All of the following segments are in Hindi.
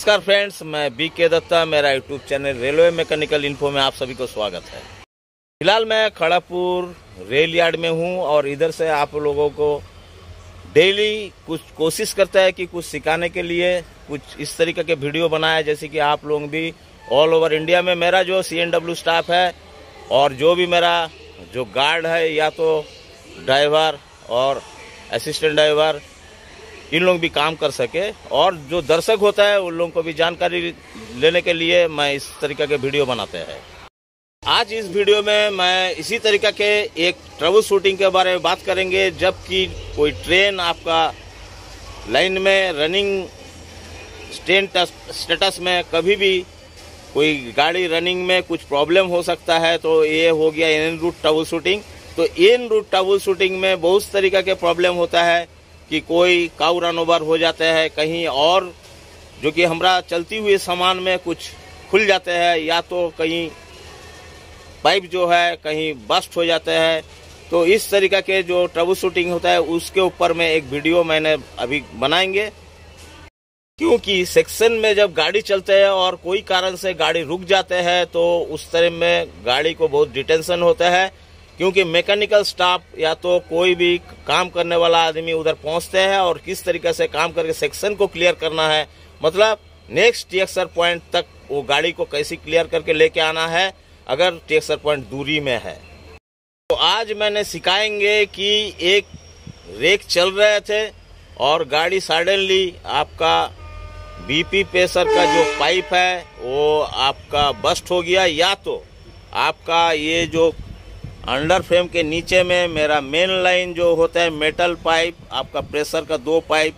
नमस्कार फ्रेंड्स मैं बी के दत्ता मेरा YouTube channel railway mechanical info में आप सभी को स्वागत है फिलहाल मैं खड़ापुर रेल यार्ड में हूं और इधर से आप लोगों को डेली कुछ कोशिश करता है कि कुछ सिखाने के लिए कुछ इस तरीके के वीडियो बनाए जैसे कि आप लोग भी ऑल ओवर इंडिया में मेरा जो सी स्टाफ है और जो भी मेरा जो गार्ड है या तो ड्राइवर और असिस्टेंट ड्राइवर इन लोग भी काम कर सके और जो दर्शक होता है उन लोगों को भी जानकारी लेने के लिए मैं इस तरीके के वीडियो बनाते हैं आज इस वीडियो में मैं इसी तरीका के एक ट्रबल शूटिंग के बारे में बात करेंगे जबकि कोई ट्रेन आपका लाइन में रनिंग स्टेटस में कभी भी कोई गाड़ी रनिंग में कुछ प्रॉब्लम हो सकता है तो ये हो गया एन रूट ट्रबल शूटिंग तो एन रूट ट्रबल शूटिंग में बहुत तरीका के प्रॉब्लम होता है कि कोई काउ रन ओवर हो जाते हैं कहीं और जो कि हमारा चलती हुई सामान में कुछ खुल जाते हैं या तो कहीं पाइप जो है कहीं बस्ट हो जाते हैं तो इस तरीका के जो ट्रबल शूटिंग होता है उसके ऊपर में एक वीडियो मैंने अभी बनाएंगे क्योंकि सेक्शन में जब गाड़ी चलते हैं और कोई कारण से गाड़ी रुक जाते हैं तो उस तरह में गाड़ी को बहुत डिटेंशन होता है क्योंकि मैकेनिकल स्टाफ या तो कोई भी काम करने वाला आदमी उधर पहुंचते हैं और किस तरीके से काम करके सेक्शन को क्लियर करना है मतलब नेक्स्ट टीएक्सर पॉइंट तक वो गाड़ी को कैसे क्लियर करके लेके आना है अगर टीएक्सर पॉइंट दूरी में है तो आज मैंने सिखाएंगे कि एक रेक चल रहे थे और गाड़ी सडनली आपका बीपी प्रेशर का जो पाइप है वो आपका बस्ट हो गया या तो आपका ये जो अंडर फ्रेम के नीचे में मेरा मेन लाइन जो होता है मेटल पाइप आपका प्रेशर का दो पाइप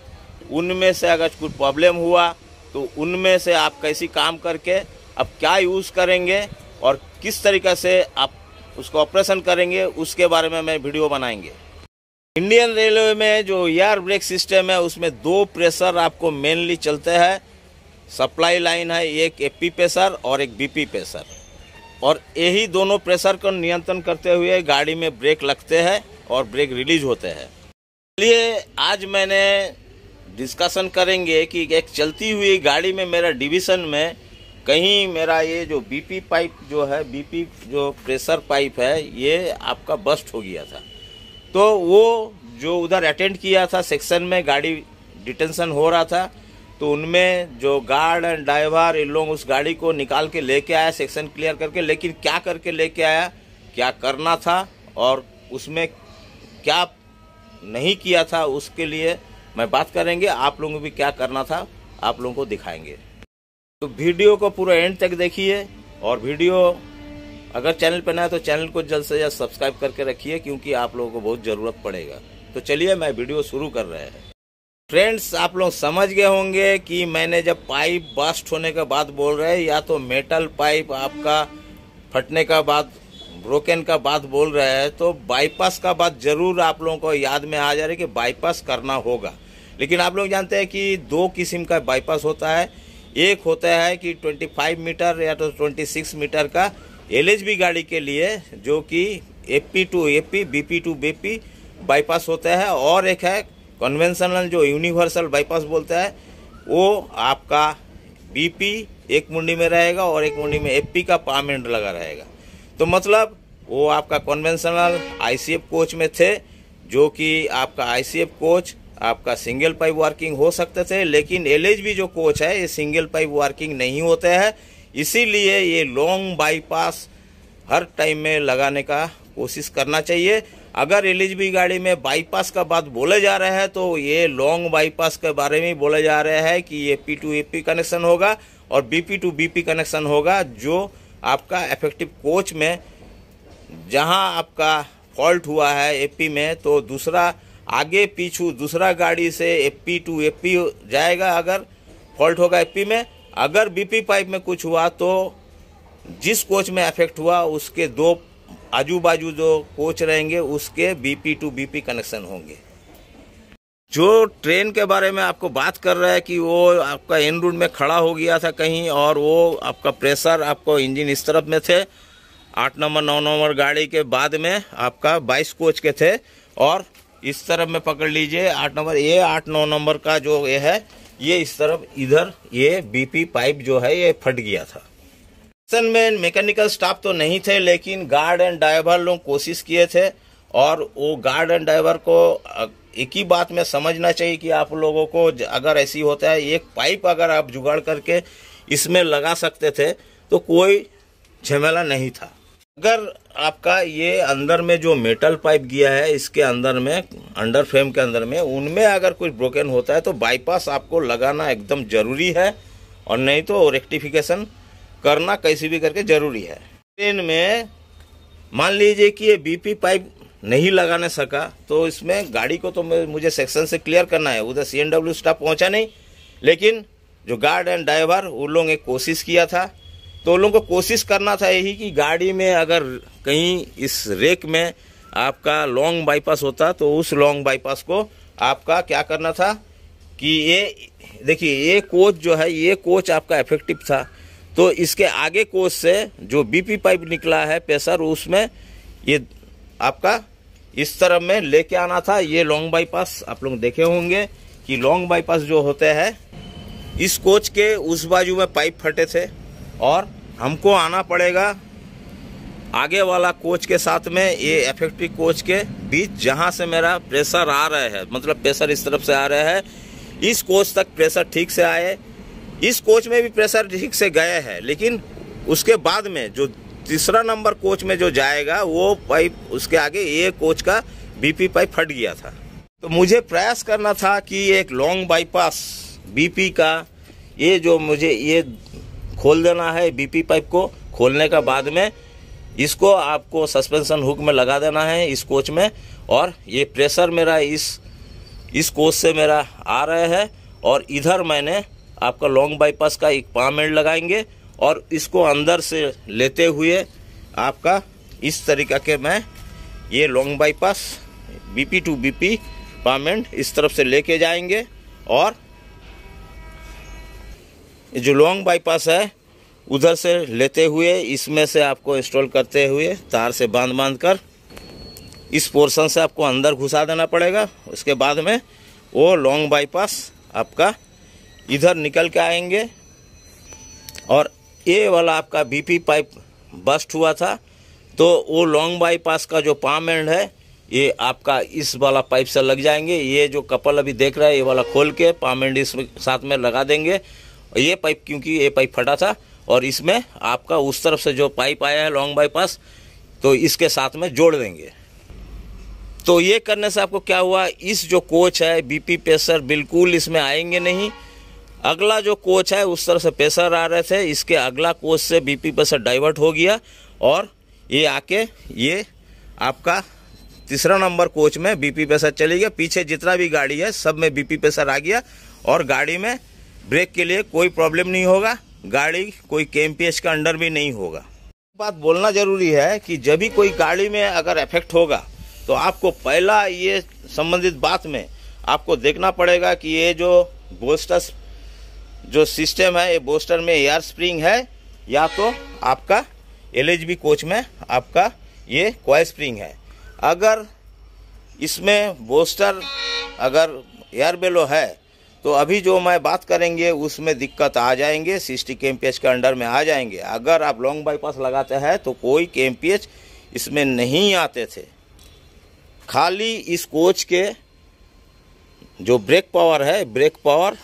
उनमें से अगर कुछ प्रॉब्लम हुआ तो उनमें से आप कैसी काम करके अब क्या यूज़ करेंगे और किस तरीक़े से आप उसको ऑपरेशन करेंगे उसके बारे में मैं वीडियो बनाएंगे इंडियन रेलवे में जो एयर ब्रेक सिस्टम है उसमें दो प्रेशर आपको मेनली चलते हैं सप्लाई लाइन है एक एपी प्रेशर और एक बीपी प्रेशर और यही दोनों प्रेशर को नियंत्रण करते हुए गाड़ी में ब्रेक लगते हैं और ब्रेक रिलीज होते हैं इसलिए आज मैंने डिस्कशन करेंगे कि एक चलती हुई गाड़ी में मेरा डिवीज़न में कहीं मेरा ये जो बीपी पाइप जो है बीपी जो प्रेशर पाइप है ये आपका बस्ट हो गया था तो वो जो उधर अटेंड किया था सेक्शन में गाड़ी डिटेंशन हो रहा था तो उनमें जो गार्ड एंड ड्राइवर इन लोग उस गाड़ी को निकाल के लेके आया सेक्शन क्लियर करके लेकिन क्या करके लेके आया क्या करना था और उसमें क्या नहीं किया था उसके लिए मैं बात करेंगे आप लोगों को भी क्या करना था आप लोगों को दिखाएंगे तो वीडियो को पूरा एंड तक देखिए और वीडियो अगर चैनल पर ना है तो चैनल को जल्द से जल्द सब्सक्राइब करके रखिए क्योंकि आप लोगों को बहुत ज़रूरत पड़ेगा तो चलिए मैं वीडियो शुरू कर रहे हैं फ्रेंड्स आप लोग समझ गए होंगे कि मैंने जब पाइप बस्ट होने का बात बोल रहे हैं या तो मेटल पाइप आपका फटने का बात ब्रोकन का बात बोल रहे हैं तो बाईपास का बात जरूर आप लोगों को याद में आ जा रही है कि बाईपास करना होगा लेकिन आप लोग जानते हैं कि दो किस्म का बाईपास होता है एक होता है कि 25 मीटर या तो 26 मीटर का एल गाड़ी के लिए जो कि A to AP BP to BP bypass होता है और एक है कन्वेंशनल जो यूनिवर्सल बाईपास बोलता है वो आपका बीपी एक मुंडी में रहेगा और एक मुंडी में एपी का पामेंट लगा रहेगा तो मतलब वो आपका कन्वेंशनल आईसीएफ कोच में थे जो कि आपका आईसीएफ कोच आपका सिंगल पाइप वर्किंग हो सकते थे लेकिन एल जो कोच है ये सिंगल पाइप वर्किंग नहीं होते हैं इसीलिए ये लॉन्ग बाईपास हर टाइम में लगाने का कोशिश करना चाहिए अगर एलिजिबल गाड़ी में बाईपास का बात बोले जा रहा है तो ये लॉन्ग बाईपास के बारे में बोले जा रहा है कि ये P to A P connection होगा और B P to B P connection होगा जो आपका इफेक्टिव कोच में जहां आपका फॉल्ट हुआ है एपी में तो दूसरा आगे पीछू दूसरा गाड़ी से पी टू पी जाएगा अगर फॉल्ट होगा पी में अगर बीपी पाइप में कुछ हुआ तो जिस कोच में अफेक्ट हुआ उसके दो आजू बाजू जो कोच रहेंगे उसके बीपी टू बीपी कनेक्शन होंगे जो ट्रेन के बारे में आपको बात कर रहा है कि वो आपका इन रूट में खड़ा हो गया था कहीं और वो आपका प्रेशर आपको इंजन इस तरफ में थे आठ नंबर नौ नंबर गाड़ी के बाद में आपका बाईस कोच के थे और इस तरफ में पकड़ लीजिए आठ नंबर ये आठ नौ नंबर का जो ये है ये इस तरफ इधर ये बीपी पाइप जो है ये फट गया था एक्शन में मैकेनिकल स्टाफ तो नहीं थे लेकिन गार्ड एंड ड्राइवर लोग कोशिश किए थे और वो गार्ड एंड ड्राइवर को एक ही बात में समझना चाहिए कि आप लोगों को अगर ऐसी होता है एक पाइप अगर आप जुगाड़ करके इसमें लगा सकते थे तो कोई झमेला नहीं था अगर आपका ये अंदर में जो मेटल पाइप गया है इसके अंदर में अंडर फ्रेम के अंदर में उनमें अगर कुछ ब्रोकन होता है तो बाईपास आपको लगाना एकदम ज़रूरी है और नहीं तो रेक्टिफिकेशन करना कैसे भी करके जरूरी है ट्रेन में मान लीजिए कि ये बीपी पाइप नहीं लगाने सका तो इसमें गाड़ी को तो मुझे सेक्शन से क्लियर करना है उधर सी स्टाफ पहुंचा नहीं लेकिन जो गार्ड एंड ड्राइवर उन लोगों ने कोशिश किया था तो उन लोगों को कोशिश करना था यही कि गाड़ी में अगर कहीं इस रेक में आपका लॉन्ग बाईपास होता तो उस लॉन्ग बाईपास को आपका क्या करना था कि ये देखिए ये कोच जो है ये कोच आपका इफेक्टिव था तो इसके आगे कोष से जो बीपी पाइप निकला है प्रेशर उसमें ये आपका इस तरफ में लेके आना था ये लॉन्ग बाईपास आप लोग देखे होंगे कि लॉन्ग बाईपास जो होते हैं इस कोच के उस बाजू में पाइप फटे थे और हमको आना पड़ेगा आगे वाला कोच के साथ में ये एफेक्टिव कोच के बीच जहाँ से मेरा प्रेशर आ रहा है मतलब प्रेशर इस तरफ से आ रहा है इस कोच तक प्रेशर ठीक से आए इस कोच में भी प्रेशर ठीक से गया है लेकिन उसके बाद में जो तीसरा नंबर कोच में जो जाएगा वो पाइप उसके आगे ये कोच का बीपी पाइप फट गया था तो मुझे प्रयास करना था कि एक लॉन्ग बाईपास बीपी का ये जो मुझे ये खोल देना है बीपी पाइप को खोलने का बाद में इसको आपको सस्पेंशन हुक में लगा देना है इस कोच में और ये प्रेशर मेरा इस इस कोच से मेरा आ रहा है और इधर मैंने आपका लॉन्ग बाईपास का एक पाम एंड लगाएंगे और इसको अंदर से लेते हुए आपका इस तरीका के मैं ये long bypass BP to BP पाम एंड इस तरफ से लेके जाएंगे और जो लॉन्ग बाईपास है उधर से लेते हुए इसमें से आपको इंस्टॉल करते हुए तार से बांध बांध कर इस पोर्शन से आपको अंदर घुसा देना पड़ेगा उसके बाद में वो लॉन्ग बाईपास आपका इधर निकल के आएंगे और ये वाला आपका बीपी पाइप बस्ट हुआ था तो वो लॉन्ग बाईपास का जो पाम एंड है ये आपका इस वाला पाइप से लग जाएंगे ये जो कपल अभी देख रहा है ये वाला खोल के पाम एंड इसमें साथ में लगा देंगे ये पाइप क्योंकि ये पाइप फटा था और इसमें आपका उस तरफ से जो पाइप आया है लॉन्ग बाईपास तो इसके साथ में जोड़ देंगे तो ये करने से आपको क्या हुआ इस जो कोच है बीपी प्रेशर बिल्कुल इसमें आएंगे नहीं अगला जो कोच है उस तरह से प्रेशर आ रहे थे इसके अगला कोच से बीपी प्रेशर डाइवर्ट हो गया और ये आके ये आपका तीसरा नंबर कोच में बीपी प्रेशर चली गया पीछे जितना भी गाड़ी है सब में बीपी प्रेशर आ गया और गाड़ी में ब्रेक के लिए कोई प्रॉब्लम नहीं होगा गाड़ी कोई के का अंडर भी नहीं होगा बात बोलना जरूरी है कि जब भी कोई गाड़ी में अगर इफेक्ट होगा तो आपको पहला ये संबंधित बात में आपको देखना पड़ेगा कि ये जो बोस्टस जो सिस्टम है ये बोस्टर में एयर स्प्रिंग है या तो आपका एल कोच में आपका ये कॉय स्प्रिंग है अगर इसमें बोस्टर अगर एयर बेलो है तो अभी जो मैं बात करेंगे उसमें दिक्कत आ जाएंगे सिक्सटी के एम के अंडर में आ जाएंगे अगर आप लॉन्ग बाईपास लगाते हैं तो कोई के एम इसमें नहीं आते थे खाली इस कोच के जो ब्रेक पावर है ब्रेक पावर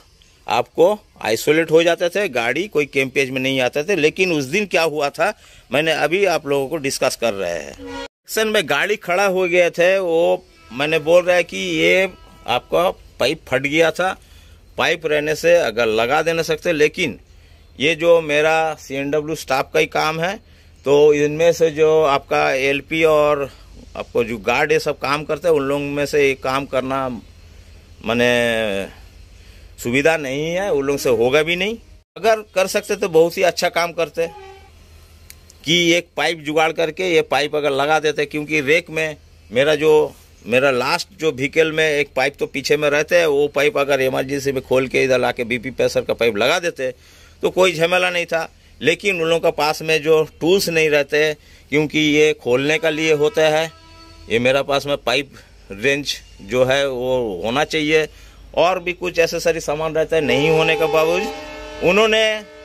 आपको आइसोलेट हो जाते थे गाड़ी कोई कैंपेज में नहीं आते थे लेकिन उस दिन क्या हुआ था मैंने अभी आप लोगों को डिस्कस कर रहे हैं सर में गाड़ी खड़ा हो गया थे वो मैंने बोल रहा है कि ये आपका पाइप फट गया था पाइप रहने से अगर लगा देना सकते लेकिन ये जो मेरा सी स्टाफ का ही काम है तो इनमें से जो आपका एलपी और आपको जो गार्ड ये सब काम करते हैं उन लोगों में से ये काम करना मैंने सुविधा नहीं है उन लोगों से होगा भी नहीं अगर कर सकते तो बहुत ही अच्छा काम करते कि एक पाइप जुगाड़ करके ये पाइप अगर लगा देते क्योंकि रेक में मेरा जो मेरा लास्ट जो व्हीकल में एक पाइप तो पीछे में रहते हैं वो पाइप अगर इमरजेंसी में खोल के इधर लाके के बीपी प्रेशर का पाइप लगा देते तो कोई झमेला नहीं था लेकिन उन लोगों के पास में जो टूल्स नहीं रहते क्योंकि ये खोलने का लिए होता है ये मेरा पास में पाइप रेंज जो है वो होना चाहिए और भी कुछ एसेसरी सामान रहता है नहीं होने के बावजूद उन्होंने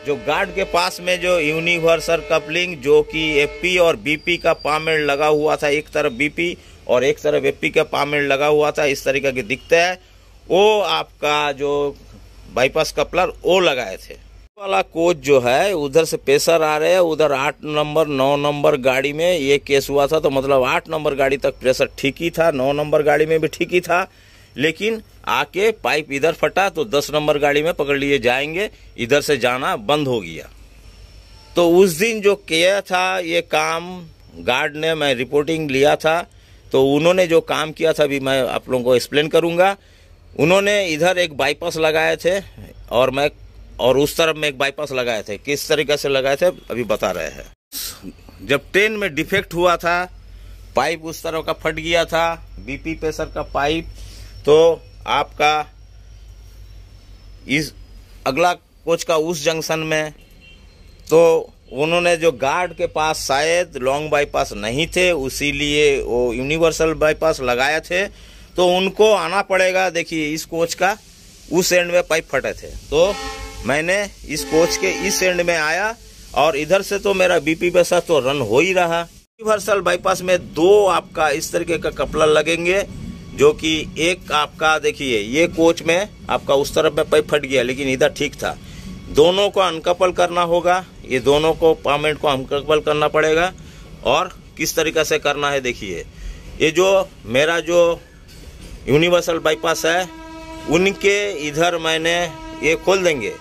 जो गार्ड के पास में जो यूनिवर्सल कपलिंग जो कि एपी और बीपी का पामेड लगा हुआ था एक तरफ बीपी और एक तरफ एपी का पामेल लगा हुआ था इस तरीके के दिखते हैं वो आपका जो बाईपास कपलर वो लगाए थे वाला कोच जो है उधर से प्रेशर आ रहे हैं उधर आठ नंबर नौ नंबर गाड़ी में ये केस हुआ था तो मतलब आठ नंबर गाड़ी तक प्रेशर ठीक ही था नौ नंबर गाड़ी में भी ठीक ही था लेकिन आके पाइप इधर फटा तो दस नंबर गाड़ी में पकड़ लिए जाएंगे इधर से जाना बंद हो गया तो उस दिन जो किया था ये काम गार्ड ने मैं रिपोर्टिंग लिया था तो उन्होंने जो काम किया था अभी मैं आप लोगों को एक्सप्लेन करूँगा उन्होंने इधर एक बाईपास लगाए थे और मैं और उस तरफ में एक बाईपास लगाए थे किस तरीके से लगाए थे अभी बता रहे हैं जब ट्रेन में डिफेक्ट हुआ था पाइप उस तरह का फट गया था बीपी प्रेशर का पाइप तो आपका इस अगला कोच का उस जंक्शन में तो उन्होंने जो गार्ड के पास शायद लॉन्ग बाईपास नहीं थे उसीलिए वो यूनिवर्सल बाईपास लगाए थे तो उनको आना पड़ेगा देखिए इस कोच का उस एंड में पाइप फटे थे तो मैंने इस कोच के इस एंड में आया और इधर से तो मेरा बीपी पैसा तो रन हो ही रहा यूनिवर्सल बाईपास में दो आपका इस तरीके का कपड़ा लगेंगे जो कि एक आपका देखिए ये कोच में आपका उस तरफ में पाइप फट गया लेकिन इधर ठीक था दोनों को अनकपल करना होगा ये दोनों को पामेंट को अनकपल करना पड़ेगा और किस तरीका से करना है देखिए ये जो मेरा जो यूनिवर्सल बाईपास है उनके इधर मैंने ये खोल देंगे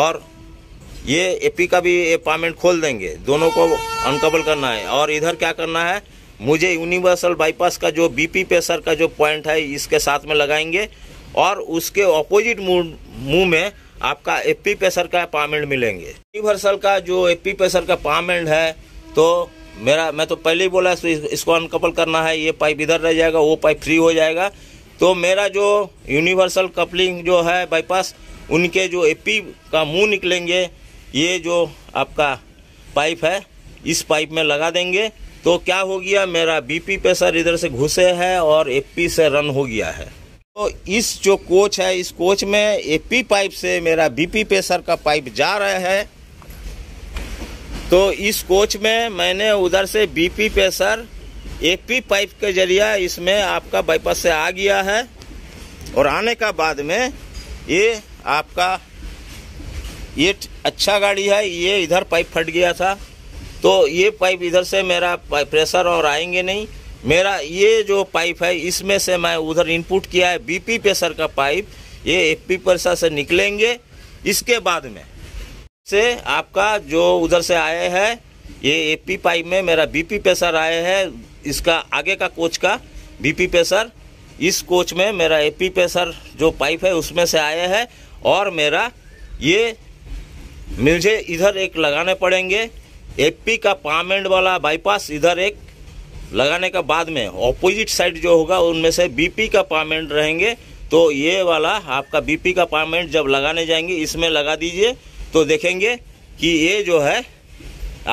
और ये एपी का भी ये पामेंट खोल देंगे दोनों को अनकपल करना है और इधर क्या करना है मुझे यूनिवर्सल बाईपास का जो बीपी प्रेशर का जो पॉइंट है इसके साथ में लगाएंगे और उसके ऑपोजिट मुंह में आपका एपी प्रेशर का पामेंट मिलेंगे यूनिवर्सल का जो एपी प्रेशर का पामेंट है तो मेरा मैं तो पहले ही बोला इसको अनकपल करना है ये पाइप इधर रह जाएगा वो पाइप फ्री हो जाएगा तो मेरा जो यूनिवर्सल कपलिंग जो है बाईपास उनके जो एपी का मुंह निकलेंगे ये जो आपका पाइप है इस पाइप में लगा देंगे तो क्या हो गया मेरा बीपी प्रेशर इधर से घुसे है और एपी से रन हो गया है तो इस जो कोच है इस कोच में एपी पाइप से मेरा बीपी प्रेशर का पाइप जा रहा है तो इस कोच में मैंने उधर से बीपी प्रेशर एपी पाइप के जरिए इसमें आपका बाईपास से आ गया है और आने का बाद में ये आपका ये अच्छा गाड़ी है ये इधर पाइप फट गया था तो ये पाइप इधर से मेरा प्रेशर और आएंगे नहीं मेरा ये जो पाइप है इसमें से मैं उधर इनपुट किया है बीपी प्रेशर का पाइप ये पी प्रेशर से निकलेंगे इसके बाद में से आपका जो उधर से आए है ये पी पाइप में मेरा बीपी प्रेशर आए है इसका आगे का कोच का बीपी प्रेशर इस कोच में मेरा पी प्रेशर जो पाइप है उसमें से आए है और मेरा ये मुझे इधर एक लगाने पड़ेंगे एपी का पामेंड वाला बाईपास इधर एक लगाने का बाद में ऑपोजिट साइड जो होगा उनमें से बीपी का पामेंट रहेंगे तो ये वाला आपका बीपी का पामेंट जब लगाने जाएंगे इसमें लगा दीजिए तो देखेंगे कि ये जो है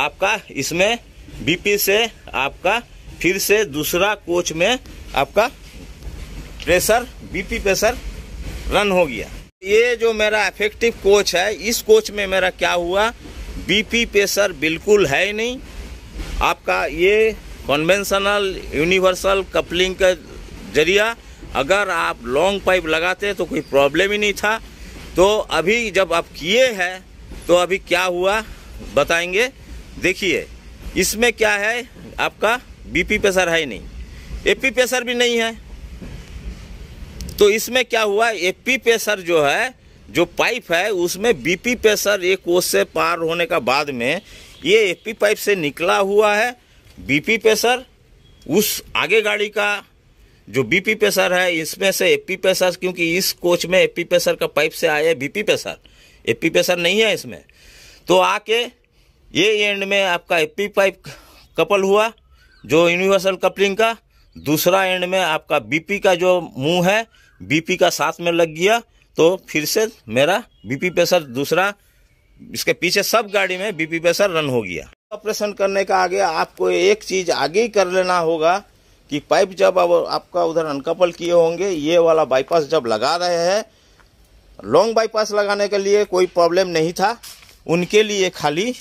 आपका इसमें बीपी से आपका फिर से दूसरा कोच में आपका प्रेशर बीपी प्रेशर रन हो गया ये जो मेरा इफेक्टिव कोच है इस कोच में मेरा क्या हुआ बीपी प्रेशर बिल्कुल है ही नहीं आपका ये कन्वेंशनल यूनिवर्सल कपलिंग का जरिया अगर आप लॉन्ग पाइप लगाते तो कोई प्रॉब्लम ही नहीं था तो अभी जब आप किए हैं तो अभी क्या हुआ बताएंगे देखिए इसमें क्या है आपका बीपी प्रेशर है ही नहीं एपी प्रेशर भी नहीं है तो इसमें क्या हुआ एपी प्रेशर जो है जो पाइप है उसमें बीपी प्रेशर एक कोस से पार होने का बाद में ये पी पाइप से निकला हुआ है बीपी प्रेशर उस आगे गाड़ी का जो बीपी प्रेशर है इसमें से पी प्रेशर क्योंकि इस कोच में एपी प्रेशर का पाइप से आया है बीपी प्रेशर पी प्रेशर नहीं है इसमें तो आके ये एंड में आपका एपी पाइप कपल हुआ जो यूनिवर्सल कपलिंग का दूसरा एंड में आपका बीपी का जो मुंह है बीपी का साथ में लग गया तो फिर से मेरा बीपी प्रेशर दूसरा इसके पीछे सब गाड़ी में बीपी प्रेशर रन हो गया ऑपरेशन करने का आगे आपको एक चीज आगे ही कर लेना होगा कि पाइप जब अब आपका उधर अनकपल किए होंगे ये वाला बाईपास जब लगा रहे हैं लॉन्ग बाईपास लगाने के लिए कोई प्रॉब्लम नहीं था उनके लिए खाली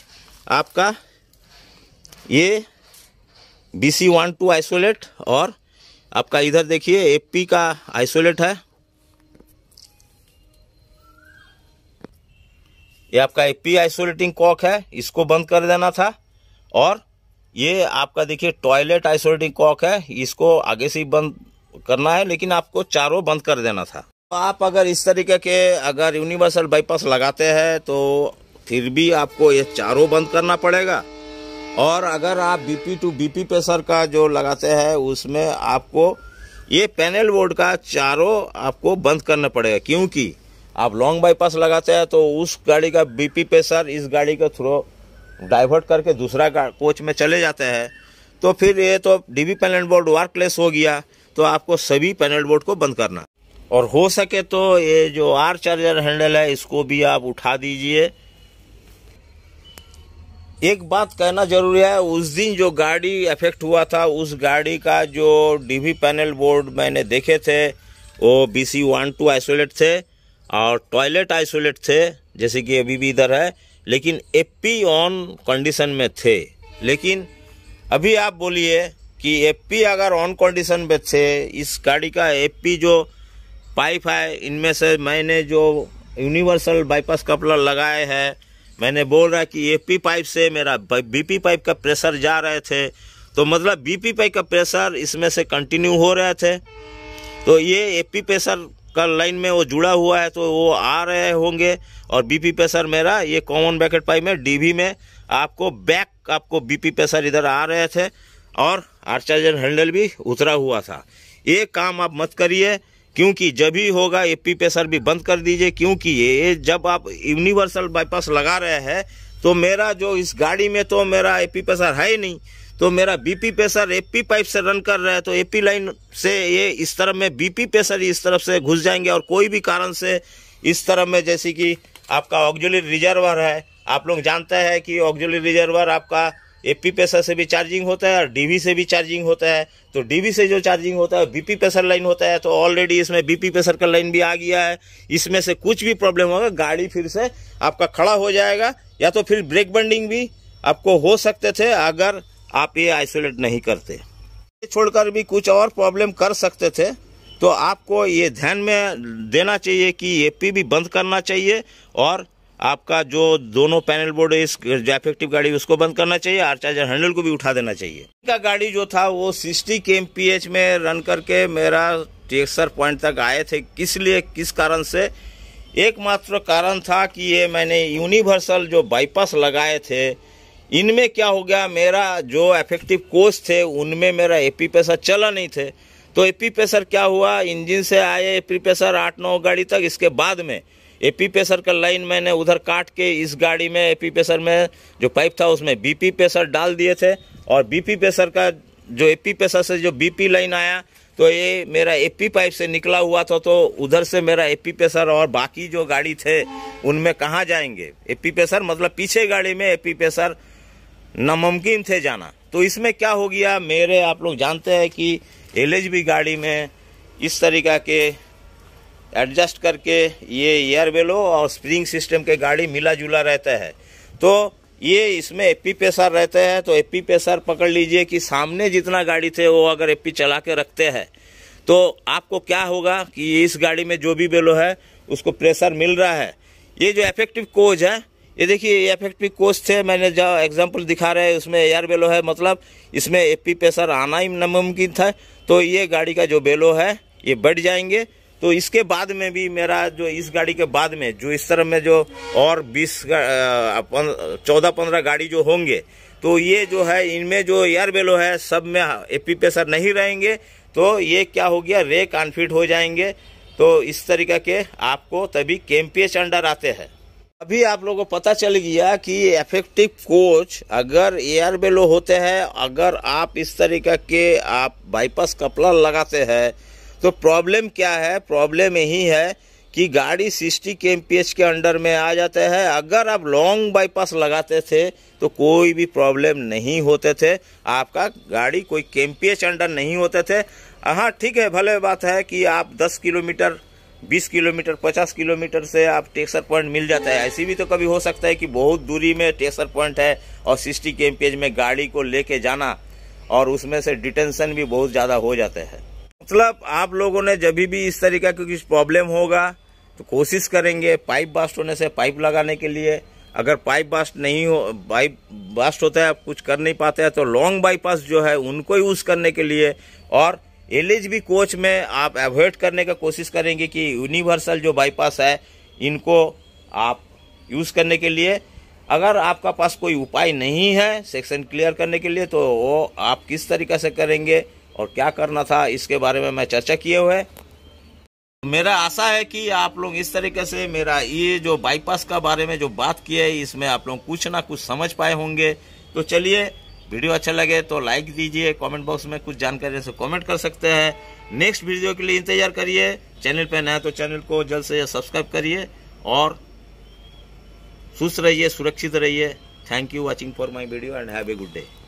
आपका ये B C one two isolate और आपका इधर देखिए एपी का आइसोलेट है ये आपका एपी पी आइसोलेटिंग कॉक है इसको बंद कर देना था और ये आपका देखिए टॉयलेट आइसोलेटिंग कॉक है इसको आगे से ही बंद करना है लेकिन आपको चारों बंद कर देना था तो आप अगर इस तरीके के अगर यूनिवर्सल बाईपास लगाते हैं तो फिर भी आपको ये चारों बंद करना पड़ेगा और अगर आप बीपी टू बीपी प्रेशर का जो लगाते हैं उसमें आपको ये पैनल बोर्ड का चारों आपको बंद करना पड़ेगा क्योंकि आप लॉन्ग बाईपास लगाते हैं तो उस गाड़ी का बीपी प्रेशर इस गाड़ी के थ्रो डाइवर्ट करके दूसरा कोच में चले जाते हैं तो फिर ये तो डीबी पैनल बोर्ड वर्कलेस हो गया तो आपको सभी पैनल बोर्ड को बंद करना और हो सके तो ये जो आर चार्जर हैंडल है इसको भी आप उठा दीजिए एक बात कहना जरूरी है उस दिन जो गाड़ी अफेक्ट हुआ था उस गाड़ी का जो डीवी पैनल बोर्ड मैंने देखे थे वो B C one two isolate थे और टॉयलेट आइसोलेट थे जैसे कि अभी भी इधर है लेकिन एपी ऑन कंडीशन में थे लेकिन अभी आप बोलिए कि एपी अगर ऑन कंडीशन में थे इस गाड़ी का एपी जो पाइप है इनमें से मैंने जो यूनिवर्सल बाईपास कपलर लगाए हैं मैंने बोल रहा है कि एपी पाइप से मेरा बीपी पाइप का प्रेशर जा रहे थे तो मतलब बीपी पाइप का प्रेशर इसमें से कंटिन्यू हो रहे थे तो ये एपी प्रेशर का लाइन में वो जुड़ा हुआ है तो वो आ रहे होंगे और बीपी प्रेशर मेरा ये कॉमन बैकेट पाइप में डीबी में आपको बैक आपको बीपी प्रेशर इधर आ रहे थे और आर्चार्जर हैंडल भी उतरा हुआ था ये काम आप मत करिए क्योंकि जब ही होगा ए पी प्रेशर भी बंद कर दीजिए क्योंकि ये जब आप यूनिवर्सल बाईपास लगा रहे हैं तो मेरा जो इस गाड़ी में तो मेरा ए पी प्रेशर है ही नहीं तो मेरा बीपी प्रेशर एपी पाइप से रन कर रहा है तो एपी लाइन से ये इस तरफ में बीपी प्रेशर इस तरफ से घुस जाएंगे और कोई भी कारण से इस तरफ में जैसे कि आपका ऑक्जुलरी रिजर्वर है आप लोग जानते हैं कि ऑक्जुलरी रिजर्वर आपका एपी प्रेशर से भी चार्जिंग होता है और डीवी से भी चार्जिंग होता है तो डीवी से जो चार्जिंग होता है बीपी प्रेशर लाइन होता है तो ऑलरेडी इसमें बीपी प्रेशर का लाइन भी आ गया है इसमें से कुछ भी प्रॉब्लम होगा गाड़ी फिर से आपका खड़ा हो जाएगा या तो फिर ब्रेक बंडिंग भी आपको हो सकते थे अगर आप ये आइसोलेट नहीं करते छोड़कर भी कुछ और प्रॉब्लम कर सकते थे तो आपको ये ध्यान में देना चाहिए कि ए भी बंद करना चाहिए और आपका जो दोनों पैनल बोर्ड इस जो इफेक्टिव गाड़ी उसको बंद करना चाहिए आर चार्जर हैंडल को भी उठा देना चाहिए इनका गाड़ी जो था वो सिक्सटी के में रन करके मेरा टेक्सर पॉइंट तक आए थे किस लिए किस कारण से एकमात्र कारण था कि ये मैंने यूनिवर्सल जो बाईपास लगाए थे इनमें क्या हो गया मेरा जो एफेक्टिव कोर्स थे उनमें मेरा एपी प्रेशर चला नहीं थे तो एपी प्रेशर क्या हुआ इंजन से आए एपी प्रेशर आठ नौ गाड़ी तक इसके बाद में एपी प्रेशर का लाइन मैंने उधर काट के इस गाड़ी में एपी प्रेशर में जो पाइप था उसमें बीपी प्रेशर डाल दिए थे और बीपी प्रेशर का जो एपी प्रेशर से जो बीपी लाइन आया तो ये मेरा एपी पाइप से निकला हुआ था तो उधर से मेरा एपी प्रेशर और बाकी जो गाड़ी थे उनमें कहाँ जाएंगे एपी प्रेशर मतलब पीछे गाड़ी में एपी प्रेशर नामुमकिन थे जाना तो इसमें क्या हो गया मेरे आप लोग जानते हैं कि एल गाड़ी में इस तरीका के एडजस्ट करके ये एयर बेलो और स्प्रिंग सिस्टम के गाड़ी मिला जुला रहता है तो ये इसमें पी पेसर रहते हैं तो पी पेसर पकड़ लीजिए कि सामने जितना गाड़ी थे वो अगर एपी चला के रखते हैं तो आपको क्या होगा कि इस गाड़ी में जो भी बेलो है उसको प्रेशर मिल रहा है ये जो इफेक्टिव कोज है ये देखिए एफेक्ट पी थे मैंने जो एग्जाम्पल दिखा रहे हैं उसमें एयर बेलो है मतलब इसमें ए पी प्रेशर आना ही नामुमकिन था तो ये गाड़ी का जो बेलो है ये बढ़ जाएंगे तो इसके बाद में भी मेरा जो इस गाड़ी के बाद में जो इस तरह में जो और बीस चौदह पंद्रह गाड़ी जो होंगे तो ये जो है इनमें जो एयर बेलो है सब में ए पी प्रेशर नहीं रहेंगे तो ये क्या हो गया रेक अनफिट हो जाएंगे तो इस तरीका के आपको तभी केम अंडर आते हैं अभी आप लोगों को पता चल गया कि इफेक्टिव कोच अगर एयर बेलो होते हैं अगर आप इस तरीके के आप बाईपास कपलर लगाते हैं तो प्रॉब्लम क्या है प्रॉब्लम यही है कि गाड़ी सिक्सटी के एम के अंडर में आ जाते हैं अगर आप लॉन्ग बाईपास लगाते थे तो कोई भी प्रॉब्लम नहीं होते थे आपका गाड़ी कोई के अंडर नहीं होते थे हाँ ठीक है भले बात है कि आप 10 किलोमीटर 20 किलोमीटर 50 किलोमीटर से आप टेक्सर पॉइंट मिल जाता है ऐसी भी तो कभी हो सकता है कि बहुत दूरी में टेक्सर पॉइंट है और सिक्सटी के एम में गाड़ी को लेके जाना और उसमें से डिटेंशन भी बहुत ज़्यादा हो जाता है मतलब आप लोगों ने जब भी इस तरीका की कुछ प्रॉब्लम होगा तो कोशिश करेंगे पाइप बास्ट होने से पाइप लगाने के लिए अगर पाइप बास्ट नहीं हो पाइप बास्ट होता है आप कुछ कर नहीं पाते हैं तो लॉन्ग बाईपास जो है उनको यूज़ करने के लिए और एल कोच में आप एवॉइड करने का कोशिश करेंगे कि यूनिवर्सल जो बाईपास है इनको आप यूज़ करने के लिए अगर आपका पास कोई उपाय नहीं है सेक्शन क्लियर करने के लिए तो वो आप किस तरीके से करेंगे और क्या करना था इसके बारे में मैं चर्चा किए हुए मेरा आशा है कि आप लोग इस तरीके से मेरा ये जो बाईपास का बारे में जो बात की है इसमें आप लोग कुछ ना कुछ समझ पाए होंगे तो चलिए वीडियो अच्छा लगे तो लाइक दीजिए कमेंट बॉक्स में कुछ जानकारी से कमेंट कर सकते हैं नेक्स्ट वीडियो के लिए इंतजार करिए चैनल पर नया तो चैनल को जल्द से जल्द सब्सक्राइब करिए और सुस्त रहिए सुरक्षित रहिए thank you watching for my video and have a good day